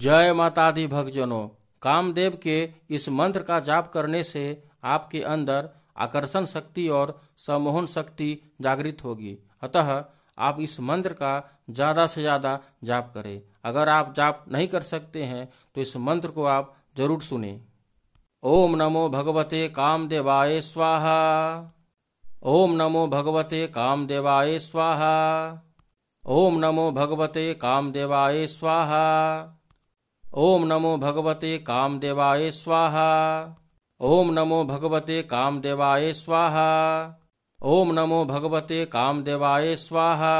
जय माता दी भक्तजनों कामदेव के इस मंत्र का जाप करने से आपके अंदर आकर्षण शक्ति और सम्मोहन शक्ति जागृत होगी अतः आप इस मंत्र का ज़्यादा से ज़्यादा जाप करें अगर आप जाप नहीं कर सकते हैं तो इस मंत्र को आप जरूर सुने ओम नमो भगवते कामदेवाय स्वाहा ओम नमो भगवते कामदेवाय स्वाहा ओम नमो भगवते कामदेवाय स्वाहा ओम नमो भगवते कामदेवाय स्वाहा ओम नमो भगवते कामदेवाय स्वाहा ओम नमो भगवते कामदेवाय स्वाहा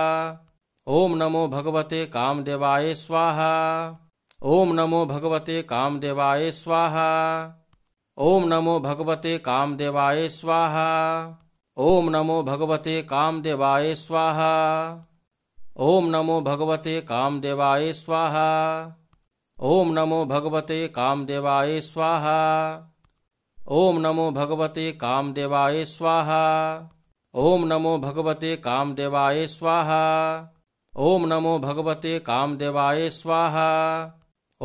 ओम नमो भगवते कामदेवाय स्वाहा ओम नमो भगवते कामदेवाय स्वाहा ओम नमो भगवते कामदेवाय स्वाहा ओम नमो भगवते कामदेवाय स्वाहा ओम नमो भगवते कामदेवाय स्वाहा ओम नमो भगवते कामदेवाय स्वाहा ओम नमो भगवते कामदेवाय स्वाहा ओम नमो भगवते कामदेवाय स्वाहा ओम नमो भगवते कामदेवाय स्वाहा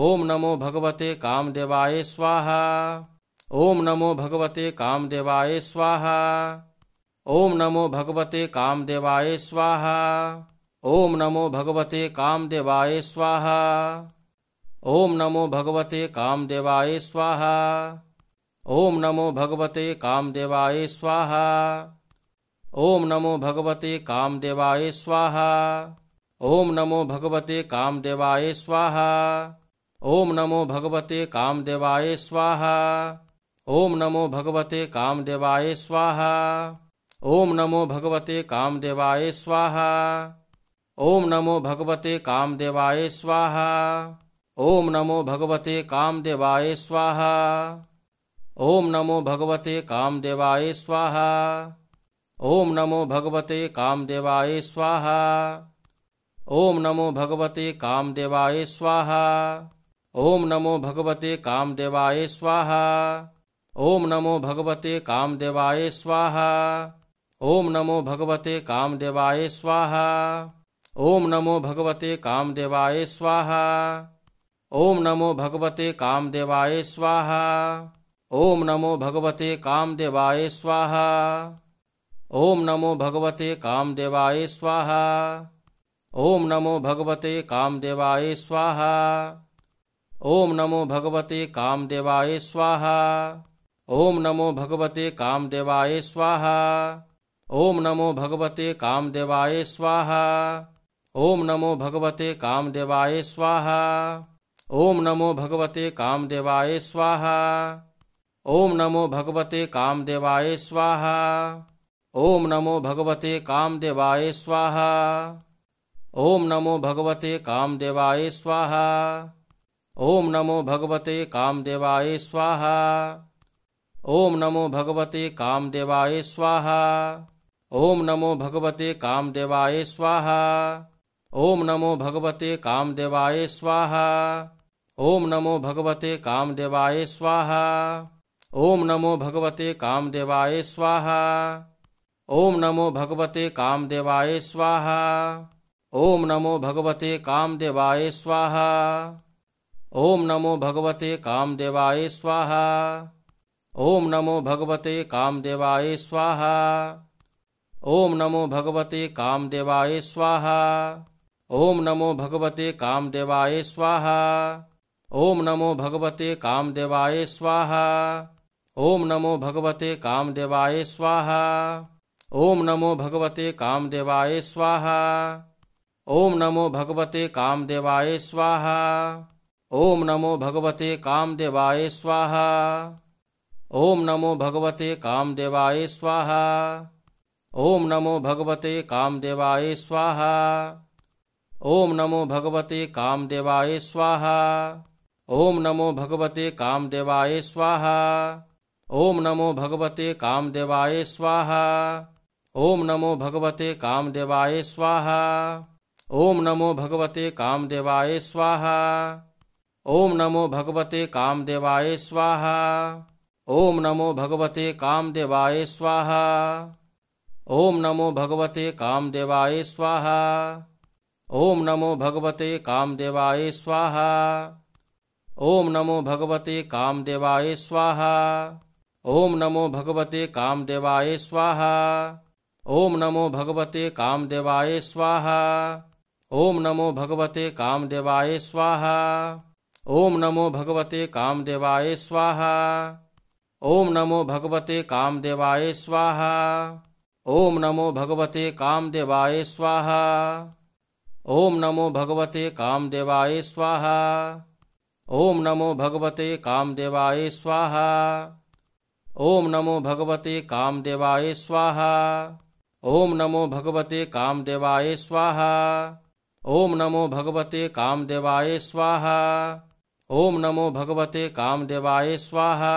ओम नमो भगवते कामदेवाय स्वाहा ओम नमो भगवते कामदेवाय स्वाहा ओम नमो भगवते कामदेवाय स्वाहा ओम नमो भगवते कामदेवाय स्वाहा ओम नमो भगवते कामदेवाय स्वाहा ओम नमो भगवते कामदेवाय स्वाहा ओम नमो भगवते कामदेवाय स्वाहा ओम नमो भगवते कामदेवाय स्वाहा ओम नमो भगवते कामदेवाय स्वाहा ओम नमो भगवते कामदेवाय स्वाहा ओम नमो भगवते कामदेवाय स्वाहा ओम नमो भगवते कामदेवाय स्वाहा ओम नमो भगवते कामदेवाय स्वाहा ओम नमो भगवते कामदेवाय स्वाहा ओम नमो भगवते कामदेवाय स्वाहा ओम नमो भगवते कामदेवाय स्वाहा ओम नमो भगवते कामदेवाय स्वाहा ओम नमो भगवते कामदेवाय स्वाहा ओम नमो भगवते कामदेवाय स्वाहा ओम नमो भगवते कामदेवाय स्वाहा ओम नमो भगवते कामदेवाय स्वाहा ओम नमो भगवते कामदेवाय स्वाहा ओम नमो भगवते कामदेवाय स्वाहा ओम नमो भगवते कामदेवाय स्वाहा ओम नमो भगवते कामदेवाय स्वाहा ओम नमो भगवते कामदेवाय स्वाहा ओम नमो भगवते कामदेवाय स्वाहा ओम नमो भगवते कामदेवाय स्वाहा ओम नमो भगवते कामदेवाय स्वाहा ओम नमो भगवते कामदेवाय स्वाहा ओम नमो भगवते कामदेवाय स्वाहा ओम नमो भगवते कामदेवाय स्वाहा ओम नमो भगवते कामदेवाय स्वाहा ओम नमो भगवते कामदेवाय स्वाहा ओम नमो भगवते कामदेवाय स्वाहा ओम नमो भगवते कामदेवाय स्वाहा ओम नमो भगवते कामदेवाय स्वाहा ओम नमो भगवते कामदेवाय स्वाहा ओम नमो भगवते कामदेवाय स्वाहा ओम नमो भगवते कामदेवाय स्वाहा ओम नमो भगवते कामदेवाय स्वाहा ओम नमो भगवते कामदेवाय स्वाहा ओम नमो भगवते कामदेवाय स्वाहा ओम नमो भगवते कामदेवाय स्वाहा ओम नमो भगवते कामदेवाय स्वाहा ओम नमो भगवते कामदेवाय स्वाहा ओम नमो भगवते कामदेवाय स्वाहा ओम नमो भगवते कामदेवाय स्वाहा ओम नमो भगवते कामदेवाय स्वाहा ओम नमो भगवते कामदेवाय स्वाहा ओम नमो भगवते कामदेवाय स्वाहा ओम नमो भगवते कामदेवाय स्वाहा ओम नमो भगवते कामदेवाय स्वाहा ओम नमो भगवते कामदेवाय स्वाहा ओम नमो भगवते कामदेवाय स्वाहा ओम नमो भगवते कामदेवाय स्वाहा ओम नमो भगवते कामदेवाय स्वाहा ओम नमो भगवते कामदेवाय स्वाहा ओम नमो भगवते कामदेवाय स्वाहा ओम नमो भगवते कामदेवाय स्वाहा ओम नमो भगवते कामदेवाय स्वाहा ओम नमो भगवते कामदेवाय स्वाहा ओम नमो भगवते कामदेवाय स्वाहा ओम नमो भगवते कामदेवाय स्वाहा ओम नमो भगवते कामदेवाय स्वाहा ओम नमो भगवते कामदेवाय स्वाहा ओम नमो भगवते कामदेवाय स्वाहा ओम नमो भगवते कामदेवाय स्वाहा ओम नमो भगवते कामदेवाय स्वाहा ओम नमो भगवते कामदेवाय स्वाहा ओम नमो भगवते कामदेवाय स्वाहा ओम नमो भगवते कामदेवाय स्वाहा ओम नमो भगवते कामदेवाय स्वाहा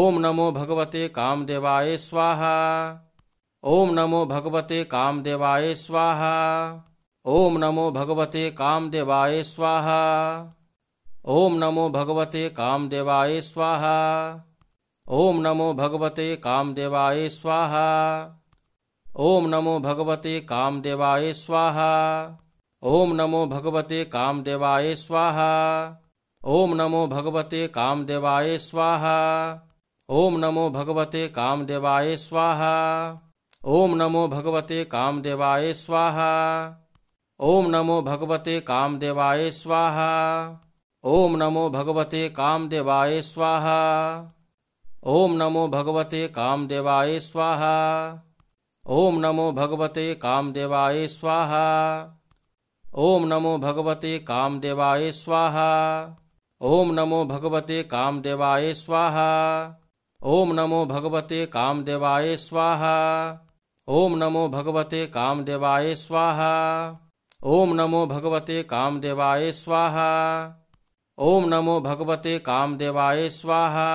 ओम नमो भगवते कामदेवाय स्वाहा ओम नमो भगवते कामदेवाय स्वाहा ओम नमो भगवते कामदेवाय स्वाहा ओम नमो भगवते कामदेवाय स्वाहा ओम नमो भगवते कामदेवाय स्वाहा ओम नमो भगवते कामदेवाय स्वाहा ओम नमो भगवते कामदेवाय स्वाहा ओम नमो भगवते कामदेवाय स्वाहा ओम नमो भगवते कामदेवाय स्वाहा ओम नमो भगवते कामदेवाय स्वाहा ओम नमो भगवते कामदेवाय स्वाहा ओम नमो भगवते कामदेवाय स्वाहा ओम नमो भगवते कामदेवाय स्वाहा ओम नमो भगवते कामदेवाय स्वाहा ओम नमो भगवते कामदेवाय स्वाहा ओम नमो भगवते कामदेवाय स्वाहा ओम नमो भगवते कामदेवाय स्वाहा ओम नमो भगवते कामदेवाय स्वाहा ओम नमो भगवते कामदेवाय स्वाहा ओम नमो भगवते कामदेवाय स्वाहा